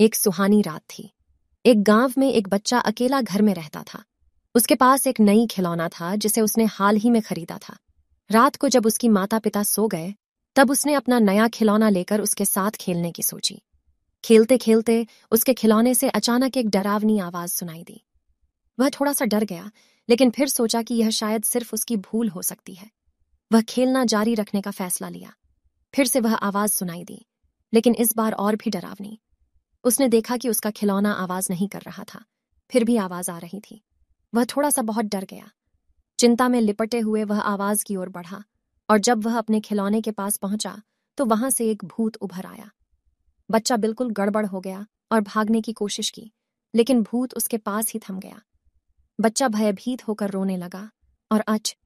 एक सुहानी रात थी एक गांव में एक बच्चा अकेला घर में रहता था उसके पास एक नई खिलौना था जिसे उसने हाल ही में खरीदा था रात को जब उसकी माता पिता सो गए तब उसने अपना नया खिलौना लेकर उसके साथ खेलने की सोची खेलते खेलते उसके खिलौने से अचानक एक डरावनी आवाज सुनाई दी वह थोड़ा सा डर गया लेकिन फिर सोचा कि यह शायद सिर्फ उसकी भूल हो सकती है वह खेलना जारी रखने का फैसला लिया फिर से वह आवाज सुनाई दी लेकिन इस बार और भी डरावनी उसने देखा कि उसका खिलौना आवाज नहीं कर रहा था फिर भी आवाज आ रही थी वह थोड़ा सा बहुत डर गया चिंता में लिपटे हुए वह आवाज की ओर बढ़ा और जब वह अपने खिलौने के पास पहुंचा तो वहां से एक भूत उभर आया बच्चा बिल्कुल गड़बड़ हो गया और भागने की कोशिश की लेकिन भूत उसके पास ही थम गया बच्चा भयभीत होकर रोने लगा और अच